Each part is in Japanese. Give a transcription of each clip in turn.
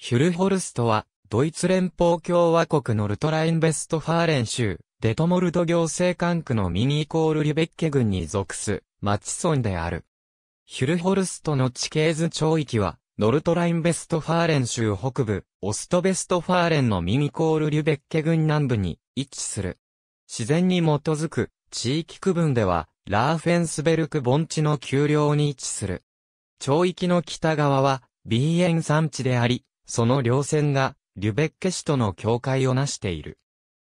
ヒュルホルストは、ドイツ連邦共和国のルトラインベストファーレン州、デトモルド行政管区のミニイコールリュベッケ郡に属す、町村である。ヒュルホルストの地形図町域は、ノルトラインベストファーレン州北部、オストベストファーレンのミニコールリュベッケ郡南部に位置する。自然に基づく地域区分では、ラーフェンスベルク盆地の丘陵に位置する。町域の北側は、ビーエン山地であり、その稜線が、リュベッケ市との境界をなしている。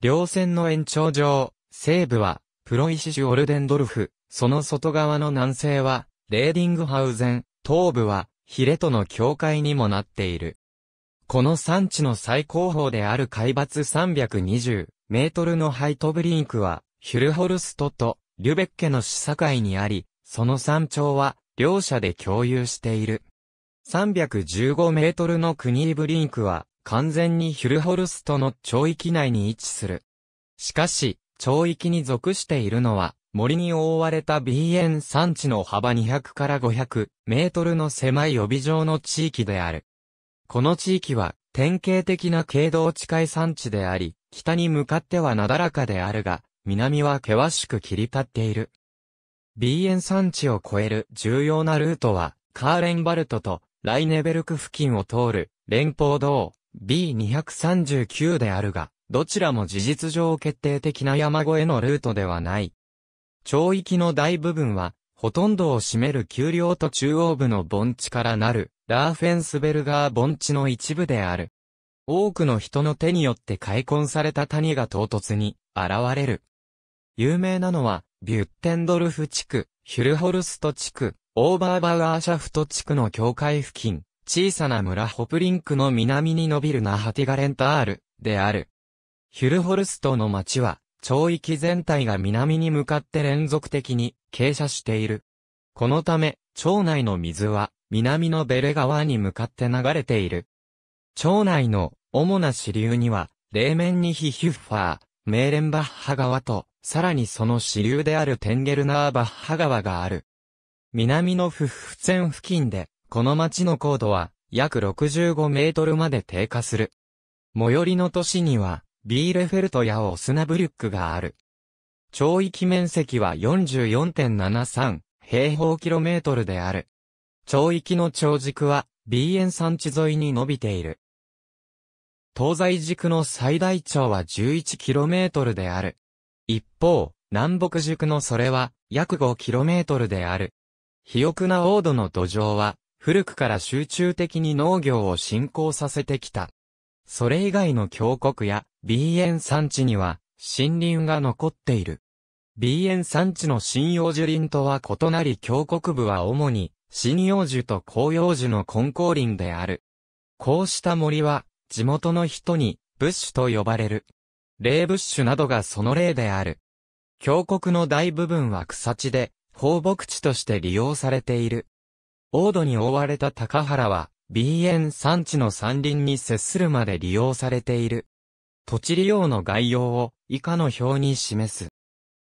稜線の延長上、西部は、プロイシジュ・オルデンドルフ、その外側の南西は、レーディングハウゼン、東部は、ヒレとの境界にもなっている。この山地の最高峰である海抜320メートルのハイトブリンクは、ヒュルホルストとリュベッケの市境にあり、その山頂は両者で共有している。315メートルのクニーブリンクは、完全にヒュルホルストの町域内に位置する。しかし、町域に属しているのは、森に覆われたビーエン山地の幅200から500メートルの狭い予備状の地域である。この地域は、典型的な軽道近い山地であり、北に向かってはなだらかであるが、南は険しく切り立っている。ビーエン山地を越える重要なルートは、カーレンバルトとライネベルク付近を通る連邦道 B239 であるが、どちらも事実上決定的な山越えのルートではない。町域の大部分は、ほとんどを占める丘陵と中央部の盆地からなる、ラーフェンスベルガー盆地の一部である。多くの人の手によって開墾された谷が唐突に現れる。有名なのは、ビュッテンドルフ地区、ヒュルホルスト地区、オーバーバウアーシャフト地区の境界付近、小さな村ホプリンクの南に伸びるナハティガレンタールである。ヒュルホルストの町は、町域全体が南に向かって連続的に傾斜している。このため、町内の水は、南のベレ川に向かって流れている。町内の主な支流には、冷面にヒヒュッファー、メーレンバッハ川と、さらにその支流であるテンゲルナーバッハ川がある。南のフ府線付近で、この町の高度は約65メートルまで低下する。最寄りの都市には、ビーレフェルトやオスナブリュックがある。町域面積は44.73平方キロメートルである。町域の長軸は、ビーエン山地沿いに伸びている。東西軸の最大長は1 1トルである。一方、南北軸のそれは約5トルである。肥沃な王土の土壌は、古くから集中的に農業を進行させてきた。それ以外の峡谷や、鼻炎山地には、森林が残っている。鼻炎山地の針葉樹林とは異なり峡谷部は主に、針葉樹と紅葉樹の混交林である。こうした森は、地元の人に、ブッシュと呼ばれる。霊ブッシュなどがその例である。峡谷の大部分は草地で、放牧地として利用されている。王土に覆われた高原は、BN 山地の山林に接するまで利用されている。土地利用の概要を以下の表に示す。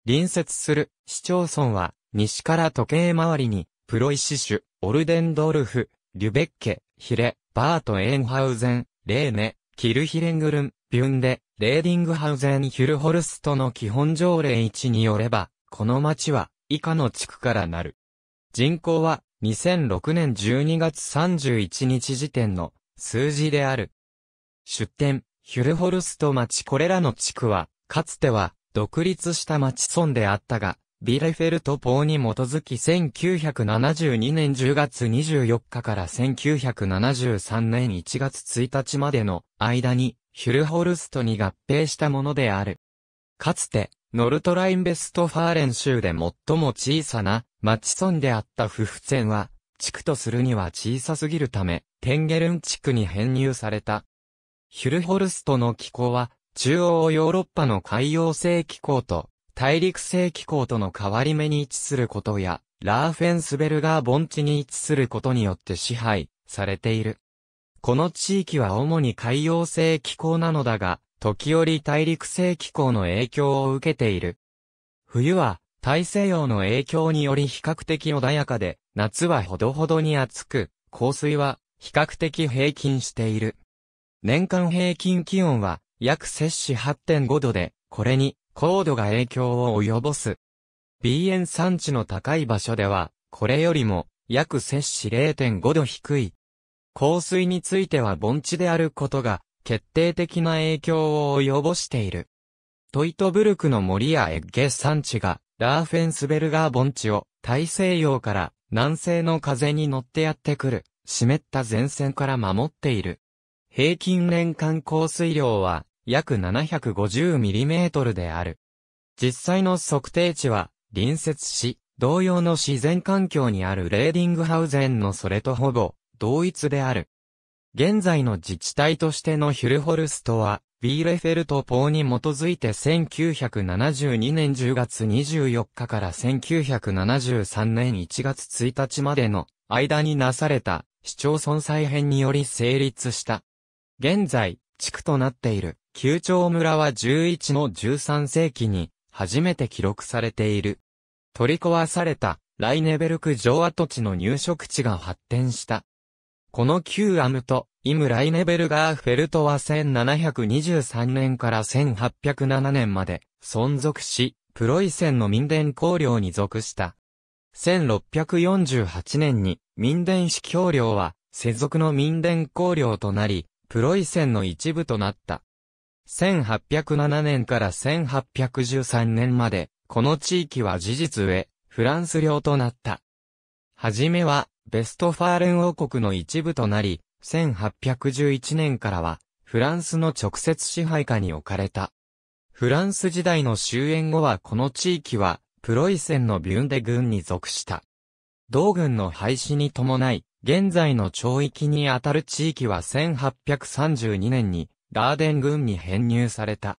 隣接する市町村は、西から時計回りに、プロイシシュ、オルデンドルフ、リュベッケ、ヒレ、バート・エンハウゼン、レーネ、キルヒレングルン、ビュンデ、レーディングハウゼン・ヒュルホルストの基本条例1によれば、この町は、以下の地区からなる。人口は2006年12月31日時点の数字である。出店、ヒュルホルスト町これらの地区は、かつては独立した町村であったが、ビレフェルト法に基づき1972年10月24日から1973年1月1日までの間にヒュルホルストに合併したものである。かつて、ノルトラインベストファーレン州で最も小さな町村であったフフツェンは、地区とするには小さすぎるため、テンゲルン地区に編入された。ヒュルホルストの気候は、中央ヨーロッパの海洋性気候と、大陸性気候との変わり目に位置することや、ラーフェンスベルガー盆地に位置することによって支配されている。この地域は主に海洋性気候なのだが、時折大陸性気候の影響を受けている。冬は大西洋の影響により比較的穏やかで、夏はほどほどに暑く、降水は比較的平均している。年間平均気温は約摂氏8.5度で、これに高度が影響を及ぼす。鼻炎産地の高い場所では、これよりも約摂氏0.5度低い。降水については盆地であることが決定的な影響を及ぼしている。トイトブルクの森やエッゲ山地が、ラーフェンスベルガー盆地を大西洋から南西の風に乗ってやってくる、湿った前線から守っている。平均年間降水量は約 750mm である。実際の測定値は隣接し、同様の自然環境にあるレーディングハウゼンのそれとほぼ同一である。現在の自治体としてのヒュルホルストは、ビーレフェルト法に基づいて1972年10月24日から1973年1月1日までの間になされた市町村再編により成立した。現在、地区となっている旧町村は11の13世紀に初めて記録されている。取り壊されたライネベルク城跡地の入植地が発展した。この旧アムト、イム・ライネベルガーフェルトは1723年から1807年まで存続し、プロイセンの民伝公領に属した。1648年に民伝司教領は世俗の民伝公領となり、プロイセンの一部となった。1807年から1813年まで、この地域は事実上、フランス領となった。はじめは、ベストファーレン王国の一部となり、1811年からは、フランスの直接支配下に置かれた。フランス時代の終焉後はこの地域は、プロイセンのビュンデ軍に属した。同軍の廃止に伴い、現在の町域にあたる地域は1832年に、ガーデン軍に編入された。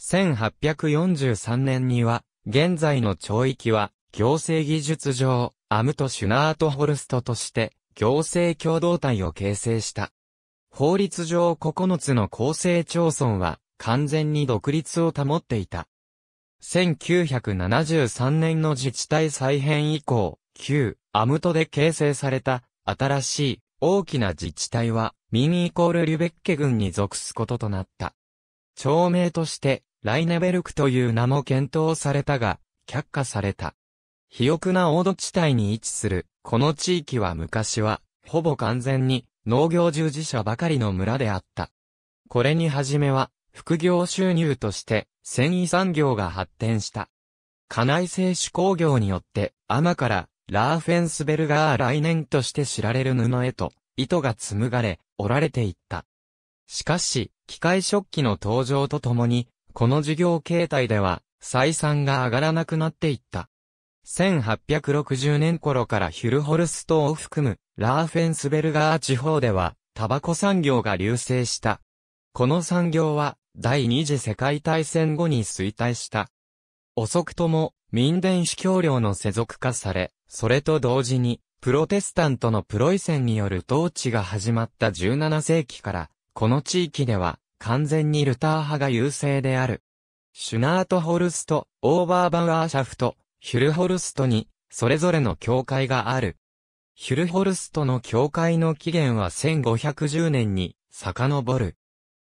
1843年には、現在の町域は、行政技術上、アムとシュナートホルストとして、行政共同体を形成した。法律上9つの構成町村は、完全に独立を保っていた。1973年の自治体再編以降、旧アムトで形成された新しい大きな自治体はミイコールリュベッケ郡に属すこととなった。町名としてライネベルクという名も検討されたが、却下された。肥沃な黄土地帯に位置する、この地域は昔は、ほぼ完全に農業従事者ばかりの村であった。これに初めは、副業収入として、繊維産業が発展した。家内製手工業によって、天から、ラーフェンスベルガー来年として知られる布へと、糸が紡がれ、折られていった。しかし、機械食器の登場とともに、この事業形態では、採算が上がらなくなっていった。1860年頃からヒュルホルストを含むラーフェンスベルガー地方ではタバコ産業が隆盛した。この産業は第二次世界大戦後に衰退した。遅くとも民伝主教領の世俗化され、それと同時にプロテスタントのプロイセンによる統治が始まった17世紀から、この地域では完全にルター派が優勢である。シュナートホルスト、オーバーバウアーシャフト、ヒュルホルストに、それぞれの教会がある。ヒュルホルストの教会の起源は1510年に遡る。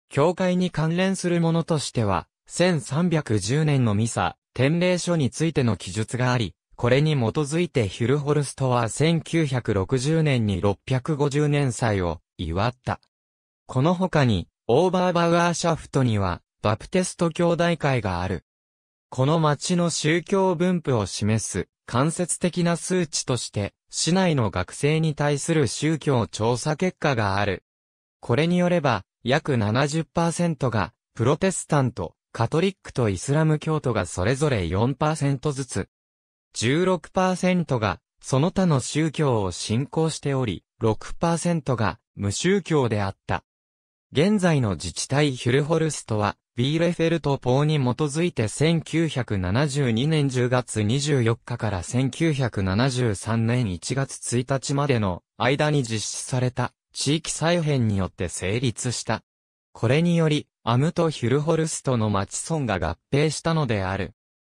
教会に関連するものとしては、1310年のミサ、典礼書についての記述があり、これに基づいてヒュルホルストは1960年に650年祭を祝った。この他に、オーバーバウアーシャフトには、バプテスト兄弟会がある。この町の宗教分布を示す間接的な数値として、市内の学生に対する宗教調査結果がある。これによれば、約70%が、プロテスタント、カトリックとイスラム教徒がそれぞれ4%ずつ、16%が、その他の宗教を信仰しており、6%が無宗教であった。現在の自治体ヒュルホルストは、ビーレフェルト法に基づいて1972年10月24日から1973年1月1日までの間に実施された地域再編によって成立した。これにより、アムとヒュルホルストの町村が合併したのである。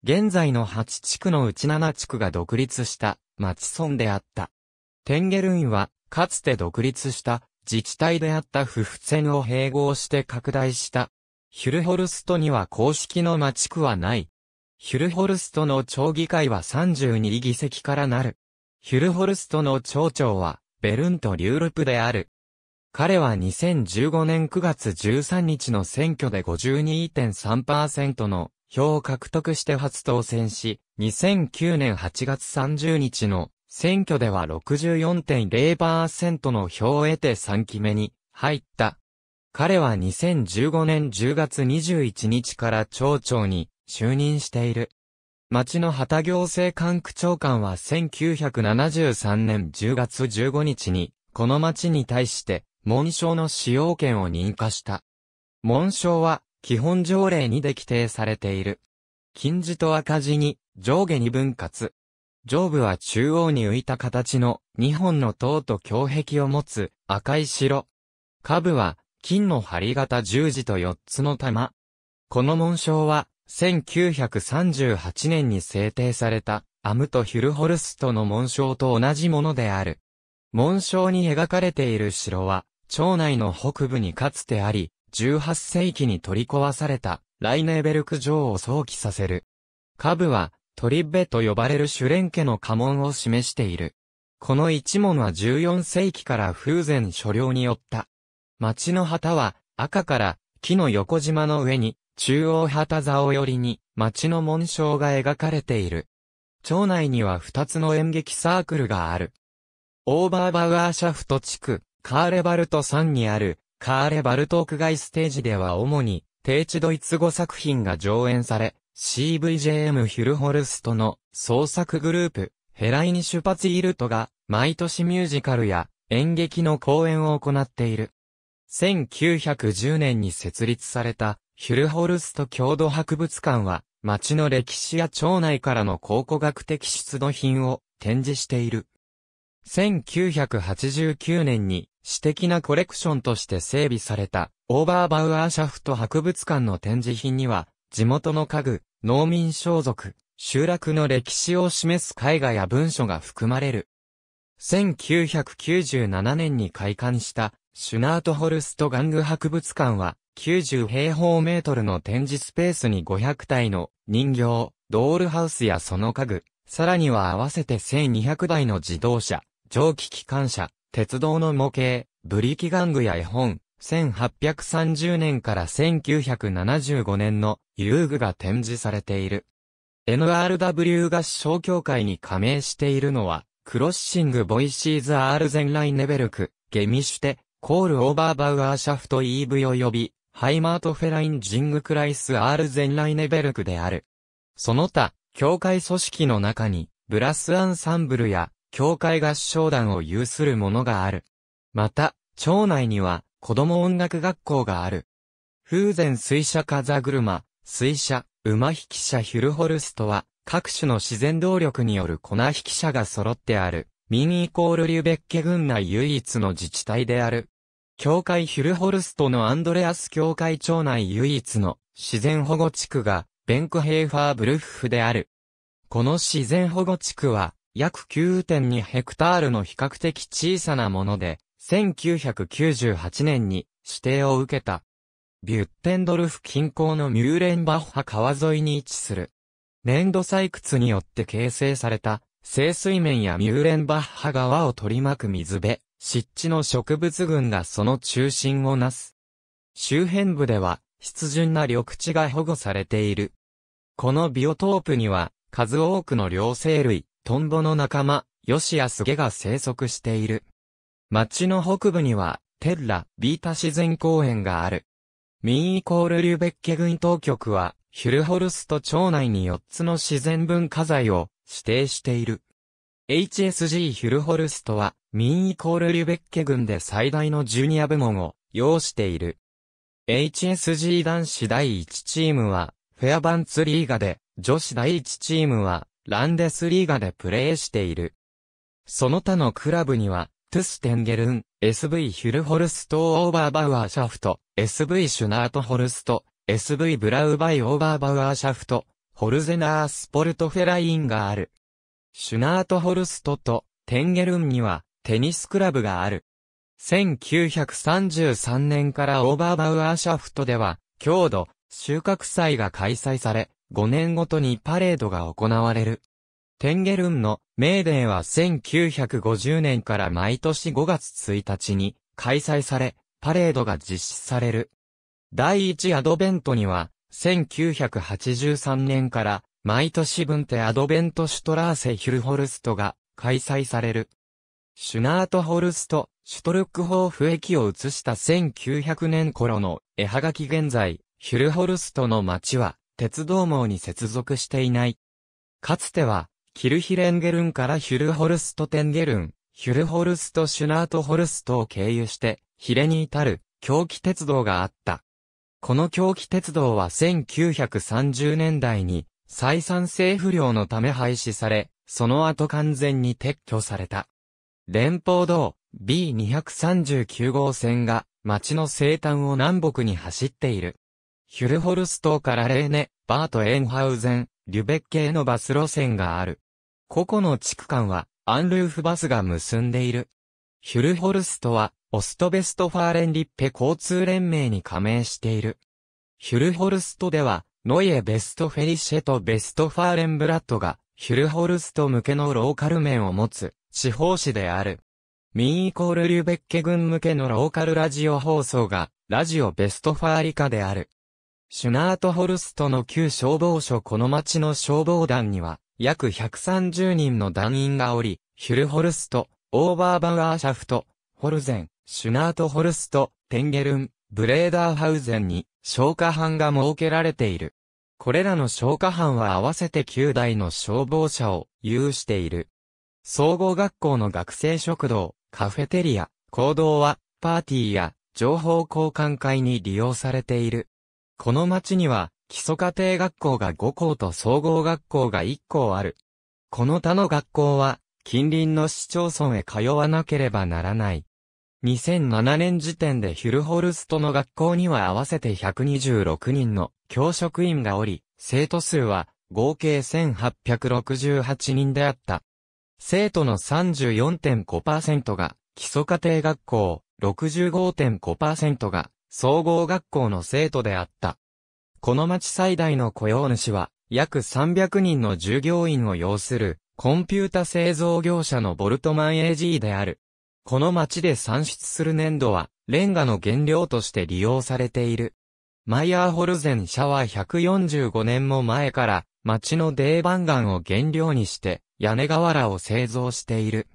現在の8地区のうち7地区が独立した町村であった。テンゲルンは、かつて独立した自治体であった夫婦線を併合して拡大したヒュルホルストには公式の町区はない。ヒュルホルストの町議会は32議席からなる。ヒュルホルストの町長は、ベルント・リュールプである。彼は2015年9月13日の選挙で52.3%の票を獲得して初当選し、2009年8月30日の選挙では64.0%の票を得て3期目に入った。彼は2015年10月21日から町長に就任している。町の旗行政管区長官は1973年10月15日に、この町に対して、紋章の使用権を認可した。紋章は、基本条例にで規定されている。金字と赤字に、上下に分割。上部は中央に浮いた形の2本の塔と胸壁を持つ赤い城。下部は金の針型十字と四つの玉。この紋章は、1938年に制定された、アムとヒュルホルストの紋章と同じものである。紋章に描かれている城は、町内の北部にかつてあり、18世紀に取り壊された、ライネーベルク城を想起させる。下部は、トリッベと呼ばれるシュレン家の家紋を示している。この一門は14世紀から風前所領によった町の旗は赤から木の横縞の上に中央旗竿寄りに町の紋章が描かれている。町内には二つの演劇サークルがある。オーバーバウアーシャフト地区、カーレバルト山にある、カーレバルト屋外ステージでは主に、低地ドイツ語作品が上演され、CVJM ヒュルホルストの創作グループ、ヘライニシュパツイルトが、毎年ミュージカルや演劇の公演を行っている。1910年に設立されたヒュルホルスト郷土博物館は、町の歴史や町内からの考古学的出土品を展示している。1989年に私的なコレクションとして整備されたオーバーバウアーシャフト博物館の展示品には地元の家具、農民装束、集落の歴史を示す絵画や文書が含まれる。1997年に開館したシュナートホルスト玩具博物館は、90平方メートルの展示スペースに500体の人形、ドールハウスやその家具、さらには合わせて1200台の自動車、蒸気機関車、鉄道の模型、ブリキ玩具や絵本、1830年から1975年の遊具が展示されている。NRW 合唱協会に加盟しているのは、クロッシング・ボイシーズ・アールゼンライネベルク、ゲミシュテ、コール・オーバー・バウアー・シャフト・ EV 及び、ハイマート・フェライン・ジング・クライス・アール・ゼンライネベルクである。その他、教会組織の中に、ブラスアンサンブルや、教会合唱団を有するものがある。また、町内には、子供音楽学校がある。風前水車風車、水車、馬引き車ヒュルホルストは、各種の自然動力による粉引き車が揃ってある、ミニイコールリュベッケ郡内唯一の自治体である。教会ヒュルホルストのアンドレアス教会町内唯一の自然保護地区がベンクヘイファーブルッフである。この自然保護地区は約9.2ヘクタールの比較的小さなもので、1998年に指定を受けた。ビュッテンドルフ近郊のミューレンバッハ川沿いに位置する。粘土採掘によって形成された清水面やミューレンバッハ川を取り巻く水辺、湿地の植物群がその中心をなす。周辺部では、湿潤な緑地が保護されている。このビオトープには、数多くの両生類、トンボの仲間、ヨシやスゲが生息している。町の北部には、テッラ・ビータ自然公園がある。ミンイコールリュベッケ軍当局は、ヒュルホルスト町内に4つの自然文化財を指定している。HSG ヒュルホルストは、ミンイコールリュベッケ軍で最大のジュニア部門を要している。HSG 男子第1チームは、フェアバンツリーガで、女子第1チームは、ランデスリーガでプレーしている。その他のクラブには、トゥステンゲルン、SV ヒュルホルストオーバーバウアーシャフト、SV シュナートホルスト、SV ブラウバイオーバーバウアーシャフト、ホルゼナースポルトフェラインがある。シュナートホルストとテンゲルンにはテニスクラブがある。1933年からオーバーバウアーシャフトでは、郷土、収穫祭が開催され、5年ごとにパレードが行われる。テンゲルンのメーデンは1950年から毎年5月1日に開催され、パレードが実施される。第一アドベントには、1983年から毎年ンテアドベントシュトラーセヒュルホルストが開催される。シュナートホルスト、シュトルクホーフ駅を移した1900年頃の絵はがき現在、ヒュルホルストの町は鉄道網に接続していない。かつては、キルヒレンゲルンからヒュルホルストテンゲルン、ヒュルホルストシュナートホルストを経由して、ヒレに至る、狂気鉄道があった。この狂気鉄道は1930年代に再三性不良のため廃止され、その後完全に撤去された。連邦道 B239 号線が町の西端を南北に走っている。ヒュルホルストからレーネ、バート・エンハウゼン、リュベッケへのバス路線がある。個々の地区間はアンルーフバスが結んでいる。ヒュルホルストは、オストベストファーレンリッペ交通連盟に加盟している。ヒュルホルストでは、ノイエ・ベストフェリシェとベストファーレンブラッドが、ヒュルホルスト向けのローカル面を持つ、地方紙である。ミンイコールリュベッケ軍向けのローカルラジオ放送が、ラジオベストファーリカである。シュナートホルストの旧消防署この町の消防団には、約130人の団員がおり、ヒュルホルスト、オーバーバウアーシャフト、ホルゼン、シュナートホルスト、テンゲルン、ブレーダーハウゼンに消火班が設けられている。これらの消火班は合わせて9台の消防車を有している。総合学校の学生食堂、カフェテリア、行動は、パーティーや情報交換会に利用されている。この町には、基礎家庭学校が5校と総合学校が1校ある。この他の学校は、近隣の市町村へ通わなければならない。2007年時点でヒュルホルストの学校には合わせて126人の教職員がおり、生徒数は合計1868人であった。生徒の34.5%が基礎家庭学校、65.5%が総合学校の生徒であった。この町最大の雇用主は約300人の従業員を要するコンピュータ製造業者のボルトマン AG である。この町で産出する粘土は、レンガの原料として利用されている。マイヤーホルゼン社は145年も前から、町のデーバンガンを原料にして、屋根瓦を製造している。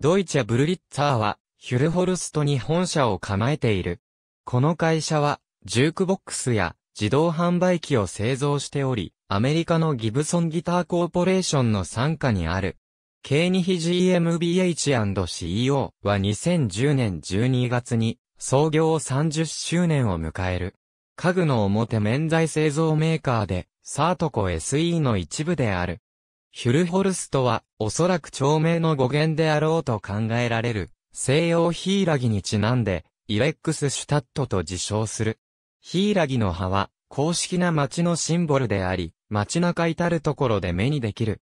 ドイツやブルリッツァーは、ヒュルホルストに本社を構えている。この会社は、ジュークボックスや自動販売機を製造しており、アメリカのギブソンギターコーポレーションの傘下にある、K2 比 GmbH&CEO は2010年12月に創業30周年を迎える。家具の表面材製造メーカーで、サートコ SE の一部である。ヒュルホルストは、おそらく長命の語源であろうと考えられる、西洋ヒイラギにちなんで、イレックスシュタットと自称する。ヒイラギの葉は、公式な街のシンボルであり、街中至るところで目にできる。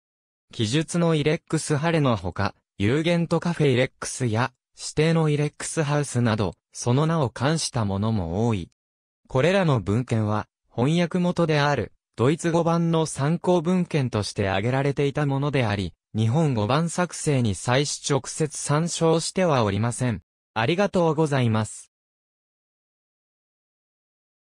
記述のイレックスハレのほか、有限とカフェイレックスや、指定のイレックスハウスなど、その名を冠したものも多い。これらの文献は、翻訳元である、ドイツ語版の参考文献として挙げられていたものであり、日本語版作成に際し直接参照してはおりません。ありがとうございます。